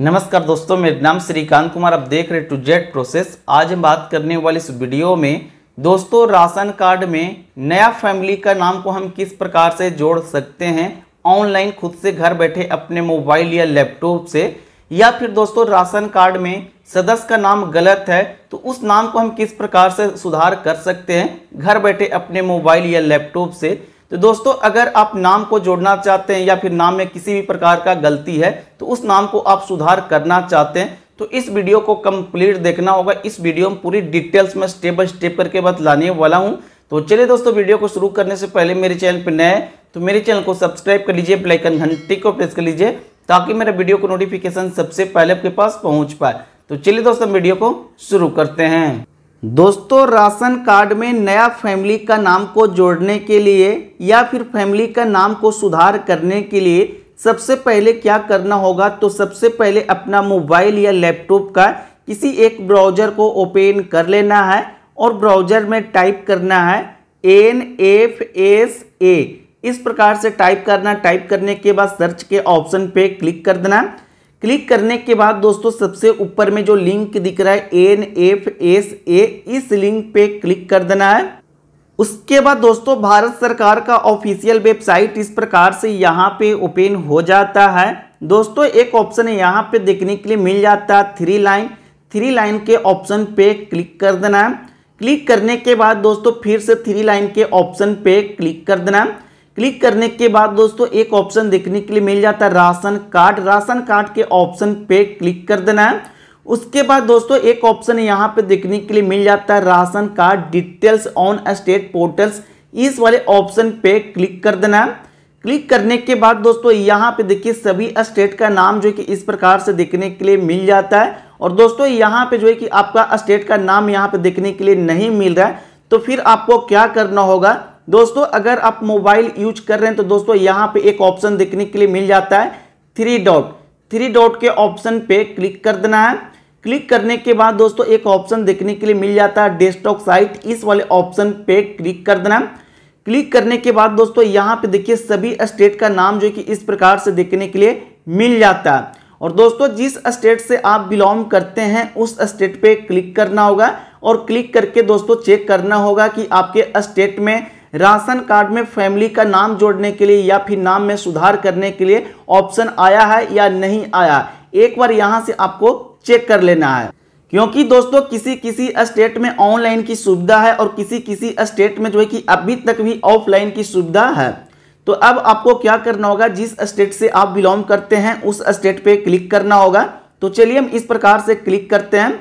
नमस्कार दोस्तों मेरा नाम श्रीकांत कुमार आप देख रहे टू जेड प्रोसेस आज हम बात करने वाले इस वीडियो में दोस्तों राशन कार्ड में नया फैमिली का नाम को हम किस प्रकार से जोड़ सकते हैं ऑनलाइन खुद से घर बैठे अपने मोबाइल या लैपटॉप से या फिर दोस्तों राशन कार्ड में सदस्य का नाम गलत है तो उस नाम को हम किस प्रकार से सुधार कर सकते हैं घर बैठे अपने मोबाइल या लैपटॉप से तो दोस्तों अगर आप नाम को जोड़ना चाहते हैं या फिर नाम में किसी भी प्रकार का गलती है तो उस नाम को आप सुधार करना चाहते हैं तो इस वीडियो को कंप्लीट देखना होगा इस वीडियो में पूरी डिटेल्स में स्टेप बाय स्टेप करके बतलाने वाला हूं तो चलिए दोस्तों वीडियो को शुरू करने से पहले मेरे चैनल पर नए तो मेरे चैनल को सब्सक्राइब कर लीजिए ब्लैकन घंटी को प्रेस कर लीजिए ताकि मेरे वीडियो को नोटिफिकेशन सबसे पहले आपके पास पहुँच पाए तो चलिए दोस्तों वीडियो को शुरू करते हैं दोस्तों राशन कार्ड में नया फैमिली का नाम को जोड़ने के लिए या फिर फैमिली का नाम को सुधार करने के लिए सबसे पहले क्या करना होगा तो सबसे पहले अपना मोबाइल या लैपटॉप का किसी एक ब्राउजर को ओपन कर लेना है और ब्राउजर में टाइप करना है एन एफ एस ए इस प्रकार से टाइप करना टाइप करने के बाद सर्च के ऑप्शन पे क्लिक कर देना क्लिक करने के बाद दोस्तों सबसे ऊपर में जो लिंक दिख रहा है एन एफ एस ए इस लिंक पे क्लिक कर देना है उसके बाद दोस्तों भारत सरकार का ऑफिशियल वेबसाइट इस प्रकार से यहाँ पे ओपन हो जाता है दोस्तों एक ऑप्शन यहाँ पे देखने के लिए मिल जाता है थ्री लाइन थ्री लाइन के ऑप्शन पे क्लिक कर देना है क्लिक करने के बाद दोस्तों फिर से थ्री लाइन के ऑप्शन पे क्लिक कर देना है क्लिक करने के बाद दोस्तों एक ऑप्शन देखने के लिए मिल जाता है राशन कार्ड राशन कार्ड के ऑप्शन पे क्लिक कर देना है उसके बाद दोस्तों एक ऑप्शन यहाँ पे देखने के लिए मिल जाता है ration card details on state portals इस वाले ऑप्शन पे क्लिक कर देना है क्लिक करने के बाद दोस्तों यहाँ पे देखिए सभी स्टेट का नाम जो है कि इस प्रकार से देखने के लिए मिल जाता है और दोस्तों यहाँ पे जो है कि आपका स्टेट का नाम यहाँ पे देखने के लिए नहीं मिल रहा है तो फिर आपको क्या करना होगा दोस्तों अगर आप मोबाइल यूज कर रहे हैं तो दोस्तों यहाँ पे एक ऑप्शन देखने के लिए मिल जाता है थ्री डॉट थ्री डॉट के ऑप्शन पे क्लिक कर देना है क्लिक करने के बाद दोस्तों एक ऑप्शन देखने के लिए मिल जाता है डेस्कटॉप साइट इस वाले ऑप्शन पे क्लिक कर देना है क्लिक करने के बाद दोस्तों यहाँ पे देखिए सभी स्टेट का नाम जो कि इस प्रकार से देखने के लिए मिल जाता है और दोस्तों जिस स्टेट से आप बिलोंग करते हैं उस स्टेट पे क्लिक करना होगा और क्लिक करके दोस्तों चेक करना होगा कि आपके स्टेट में राशन कार्ड में फैमिली का नाम जोड़ने के लिए या फिर नाम में सुधार करने के लिए ऑप्शन आया है या नहीं आया एक बार यहाँ से आपको चेक कर लेना है क्योंकि दोस्तों किसी किसी स्टेट में ऑनलाइन की सुविधा है और किसी किसी स्टेट में जो है कि अभी तक भी ऑफलाइन की सुविधा है तो अब आपको क्या करना होगा जिस स्टेट से आप बिलोंग करते हैं उस स्टेट पे क्लिक करना होगा तो चलिए हम इस प्रकार से क्लिक करते हैं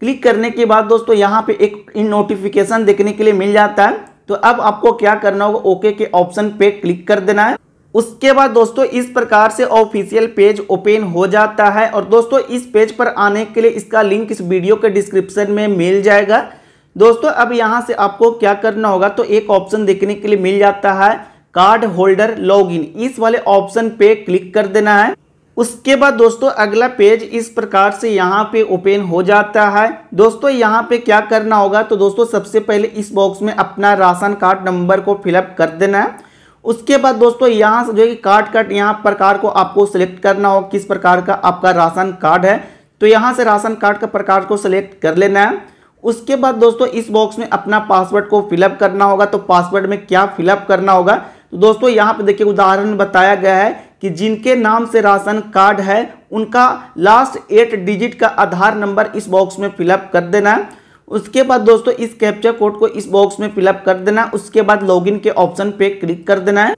क्लिक करने के बाद दोस्तों यहाँ पे एक नोटिफिकेशन देखने के लिए मिल जाता है तो अब आपको क्या करना होगा ओके के ऑप्शन पे क्लिक कर देना है उसके बाद दोस्तों इस प्रकार से ऑफिशियल पेज ओपन हो जाता है और दोस्तों इस पेज पर आने के लिए इसका लिंक इस वीडियो के डिस्क्रिप्शन में मिल जाएगा दोस्तों अब यहां से आपको क्या करना होगा तो एक ऑप्शन देखने के लिए मिल जाता है कार्ड होल्डर लॉगिन इस वाले ऑप्शन पे क्लिक कर देना है उसके बाद दोस्तों अगला पेज इस प्रकार से यहाँ पे ओपन हो जाता है दोस्तों यहाँ पे क्या करना होगा तो दोस्तों सबसे पहले इस बॉक्स में अपना राशन कार्ड नंबर को फिलअप कर देना है उसके बाद दोस्तों यहाँ से जो है कार्ड कट यहाँ प्रकार को आपको सिलेक्ट करना हो किस प्रकार का आपका राशन कार्ड है तो यहाँ से राशन कार्ड का प्रकार को सिलेक्ट कर लेना है उसके बाद दोस्तों इस बॉक्स में अपना पासवर्ड को फिलअप करना होगा तो पासवर्ड में क्या फिलअप करना होगा तो दोस्तों यहाँ पे देखिए उदाहरण बताया गया है कि जिनके नाम से राशन कार्ड है उनका लास्ट एट डिजिट का आधार नंबर इस बॉक्स में फिलअप कर देना उसके बाद दोस्तों इस कैप्चर कोड को इस बॉक्स में फिलअप कर देना उसके बाद लॉगिन के ऑप्शन पे क्लिक कर देना है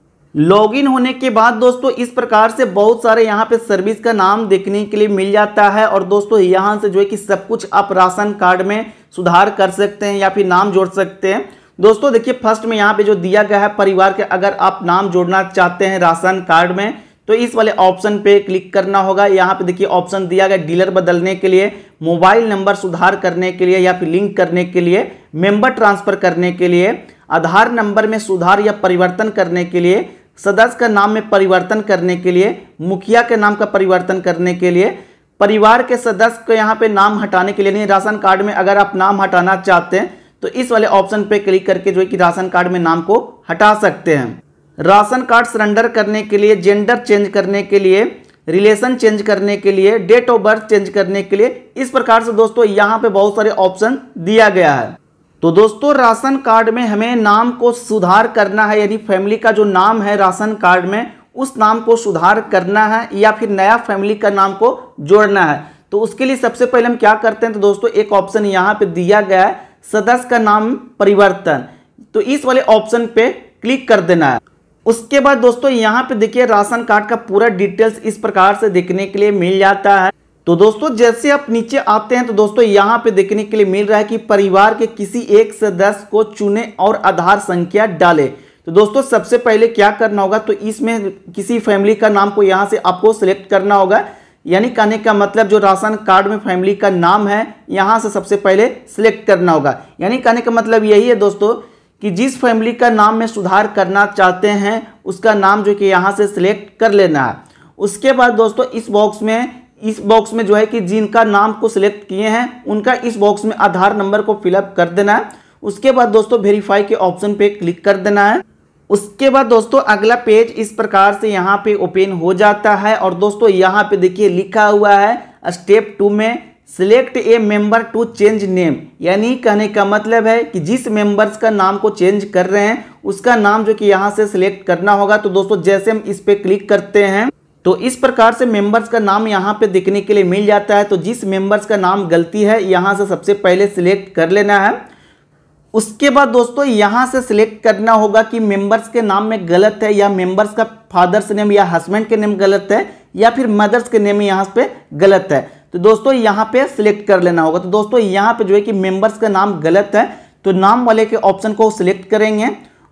लॉगिन होने के बाद दोस्तों इस प्रकार से बहुत सारे यहाँ पे सर्विस का नाम देखने के लिए मिल जाता है और दोस्तों यहाँ से जो है कि सब कुछ आप राशन कार्ड में सुधार कर सकते हैं या फिर नाम जोड़ सकते हैं दोस्तों देखिए फर्स्ट में यहाँ पे जो दिया गया है परिवार के अगर आप नाम जोड़ना चाहते हैं राशन कार्ड में तो इस वाले ऑप्शन पे क्लिक करना होगा यहाँ पे देखिए ऑप्शन दिया गया डीलर बदलने के लिए मोबाइल नंबर सुधार करने के लिए या फिर लिंक करने के लिए मेंबर ट्रांसफर करने के लिए आधार नंबर में सुधार या परिवर्तन करने के लिए सदस्य का नाम में परिवर्तन करने के लिए मुखिया के नाम का परिवर्तन करने के लिए परिवार के सदस्य को यहाँ पे नाम हटाने के लिए नहीं राशन कार्ड में अगर आप नाम हटाना चाहते हैं तो इस वाले ऑप्शन पे क्लिक करके जो है कि राशन कार्ड में नाम को हटा सकते हैं राशन कार्ड सरेंडर करने के लिए जेंडर चेंज करने के लिए रिलेशन चेंज करने के लिए डेट ऑफ बर्थ चेंज करने के लिए इस प्रकार से दोस्तों यहाँ पे बहुत सारे ऑप्शन दिया गया है तो दोस्तों राशन कार्ड में हमें नाम को सुधार करना है यानी फैमिली का जो नाम है राशन कार्ड में उस नाम को सुधार करना है या फिर नया फैमिली का नाम को जोड़ना है तो उसके लिए सबसे पहले हम क्या करते हैं तो दोस्तों एक ऑप्शन यहाँ पे दिया गया है सदस्य का नाम परिवर्तन तो इस वाले ऑप्शन पे क्लिक कर देना है उसके बाद दोस्तों यहाँ पे देखिए राशन कार्ड का पूरा डिटेल्स इस प्रकार से देखने के लिए मिल जाता है तो दोस्तों जैसे आप नीचे आते हैं तो दोस्तों यहाँ पे देखने के लिए मिल रहा है कि परिवार के किसी एक सदस्य को चुने और आधार संख्या डाले तो दोस्तों सबसे पहले क्या करना होगा तो इसमें किसी फैमिली का नाम को यहाँ से आपको सिलेक्ट करना होगा यानी कहने का मतलब जो राशन कार्ड में फैमिली का नाम है यहाँ से सबसे पहले सिलेक्ट करना होगा यानी कहने का मतलब यही है दोस्तों कि जिस फैमिली का नाम में सुधार करना चाहते हैं उसका नाम जो कि यहाँ से सिलेक्ट कर लेना है उसके बाद दोस्तों इस बॉक्स में इस बॉक्स में जो है कि जिनका नाम को सिलेक्ट किए हैं उनका इस बॉक्स में आधार नंबर को फिलअप कर देना है उसके बाद दोस्तों वेरीफाई के ऑप्शन पे क्लिक कर देना है उसके बाद दोस्तों अगला पेज इस प्रकार से यहाँ पे ओपन हो जाता है और दोस्तों यहाँ पे देखिए लिखा हुआ है स्टेप टू में select a member to change name यानी कहने का मतलब है कि जिस मेंबर्स का नाम को चेंज कर रहे हैं उसका नाम जो कि यहाँ से सिलेक्ट करना होगा तो दोस्तों जैसे हम इस पर क्लिक करते हैं तो इस प्रकार से मेंबर्स का नाम यहाँ पे देखने के लिए मिल जाता है तो जिस मेंबर्स का नाम गलती है यहाँ से सबसे पहले सिलेक्ट कर लेना है उसके बाद दोस्तों यहाँ से सिलेक्ट करना होगा कि मेंबर्स के नाम में गलत है या मेंबर्स का फादर्स नेम या हस्बैंड के नेम गलत है या फिर मदर्स के नेम यहाँ पे गलत है तो दोस्तों यहाँ पे सिलेक्ट कर लेना होगा तो दोस्तों यहाँ पे जो है कि मेंबर्स का नाम गलत है तो नाम वाले के ऑप्शन को सिलेक्ट करेंगे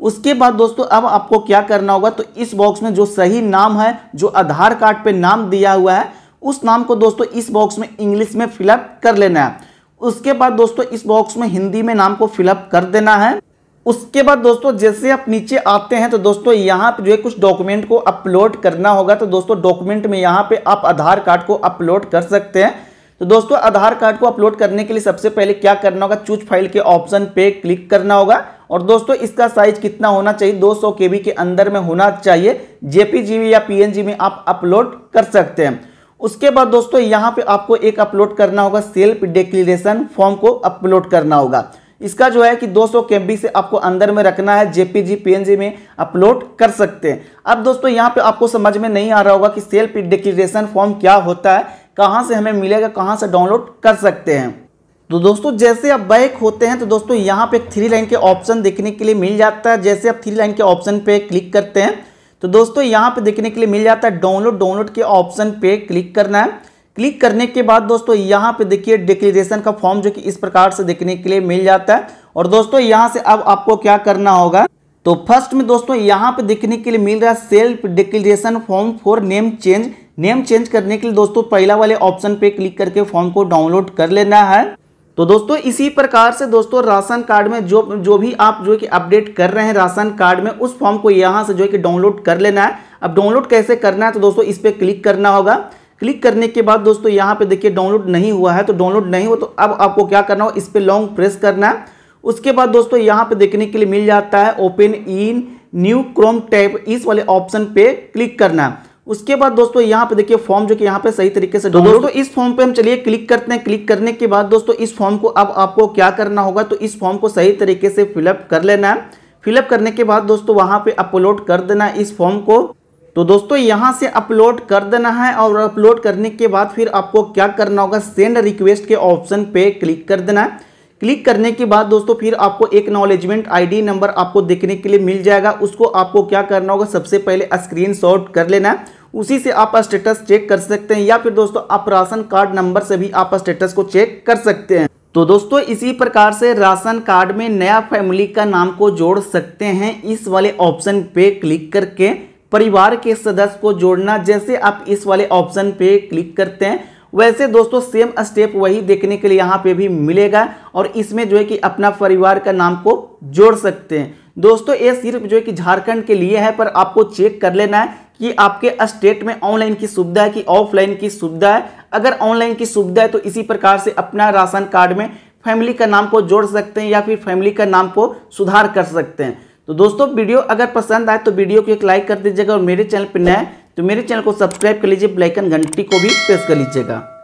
उसके बाद दोस्तों अब आपको क्या करना होगा तो इस बॉक्स में जो सही नाम है जो आधार कार्ड पे नाम दिया हुआ है उस नाम को दोस्तों इस बॉक्स में इंग्लिश में फिलअप कर लेना है उसके बाद दोस्तों इस बॉक्स में हिंदी में नाम को फिलअप कर देना है उसके बाद दोस्तों जैसे आप नीचे आते हैं तो दोस्तों यहाँ पे जो है कुछ डॉक्यूमेंट को अपलोड करना होगा तो दोस्तों डॉक्यूमेंट में यहाँ पे आप आधार कार्ड को अपलोड कर सकते हैं तो दोस्तों आधार कार्ड को अपलोड करने के लिए सबसे पहले क्या करना होगा चूज फाइल के ऑप्शन पे क्लिक करना होगा और दोस्तों इसका साइज कितना होना चाहिए 200 सौ के अंदर में होना चाहिए जेपीजीबी या पी में आप अपलोड कर सकते हैं उसके बाद दोस्तों यहाँ पे आपको एक अपलोड करना होगा सेल्फ डिक्लेरेशन फॉर्म को अपलोड करना होगा इसका जो है कि 200 सौ से आपको अंदर में रखना है जेपीजी पीएनजी में अपलोड कर सकते हैं अब दोस्तों यहाँ पे आपको समझ में नहीं आ रहा होगा कि सेल्फ डिक्लेरेशन फॉर्म क्या होता है कहाँ से हमें मिलेगा कहाँ से डाउनलोड कर सकते हैं तो दोस्तों जैसे आप बैक होते हैं तो दोस्तों यहाँ पे थ्री लाइन के ऑप्शन देखने के लिए मिल जाता है जैसे आप थ्री लाइन के ऑप्शन पे क्लिक करते हैं तो दोस्तों यहाँ पे देखने के लिए मिल जाता है डाउनलोड डाउनलोड के ऑप्शन पे क्लिक करना है क्लिक करने के बाद दोस्तों यहाँ पे देखिए डिक्लेरेशन का फॉर्म जो कि इस प्रकार से देखने के लिए मिल जाता है और दोस्तों यहाँ से अब आपको क्या करना होगा तो फर्स्ट में दोस्तों यहाँ पे देखने के लिए मिल रहा है self declaration form for name change name change करने के लिए दोस्तों पहला वाले ऑप्शन पे क्लिक करके फॉर्म को डाउनलोड कर लेना है तो दोस्तों इसी प्रकार से दोस्तों राशन कार्ड में जो जो भी आप जो कि अपडेट कर रहे हैं राशन कार्ड में उस फॉर्म को यहाँ से जो है कि डाउनलोड कर लेना है अब डाउनलोड कैसे करना है तो दोस्तों इस पर क्लिक करना होगा क्लिक करने के बाद दोस्तों यहाँ पे देखिए डाउनलोड नहीं हुआ है तो डाउनलोड नहीं हुआ तो अब आपको क्या करना हो इस पर लॉन्ग प्रेस करना है उसके बाद दोस्तों यहाँ पे देखने के लिए मिल जाता है open in new chrome tab इस वाले ऑप्शन पे क्लिक करना है उसके बाद दोस्तों यहाँ पे देखिए फॉर्म जो कि यहाँ पे सही तरीके से डाउनलोड तो दोस्तों इस फॉर्म पे हम चलिए क्लिक करते हैं क्लिक करने के बाद दोस्तों इस फॉर्म को अब आपको क्या करना होगा तो इस फॉर्म को सही तरीके से फिलअप कर लेना है फिलअप करने के बाद दोस्तों वहाँ पे अपलोड कर देना इस फॉर्म को तो दोस्तों यहाँ से अपलोड कर देना है और अपलोड करने के बाद फिर आपको क्या करना होगा सेंड रिक्वेस्ट के ऑप्शन पे क्लिक कर देना है क्लिक करने के बाद दोस्तों फिर आपको एक नॉलेजमेंट आईडी नंबर आपको देखने के लिए मिल जाएगा उसको आपको क्या करना होगा सबसे पहले शॉट कर लेना है उसी से आप स्टेटस चेक कर सकते हैं या फिर दोस्तों आप राशन कार्ड नंबर से भी आप स्टेटस को चेक कर सकते हैं तो दोस्तों इसी प्रकार से राशन कार्ड में नया फैमिली का नाम को जोड़ सकते हैं इस वाले ऑप्शन पे क्लिक करके परिवार के सदस्य को जोड़ना जैसे आप इस वाले ऑप्शन पे क्लिक करते हैं वैसे दोस्तों सेम स्टेप वही देखने के लिए यहाँ पे भी मिलेगा और इसमें जो है कि अपना परिवार का नाम को जोड़ सकते हैं दोस्तों ये सिर्फ जो है कि झारखंड के लिए है पर आपको चेक कर लेना है कि आपके स्टेट में ऑनलाइन की सुविधा है कि ऑफलाइन की सुविधा है अगर ऑनलाइन की सुविधा है तो इसी प्रकार से अपना राशन कार्ड में फैमिली का नाम को जोड़ सकते हैं या फिर फैमिली का नाम को सुधार कर सकते हैं तो दोस्तों वीडियो अगर पसंद आए तो वीडियो को एक लाइक कर दीजिएगा और मेरे चैनल पर नए तो मेरे चैनल को सब्सक्राइब कर लीजिए ब्लैकन घंटी को भी प्रेस कर लीजिएगा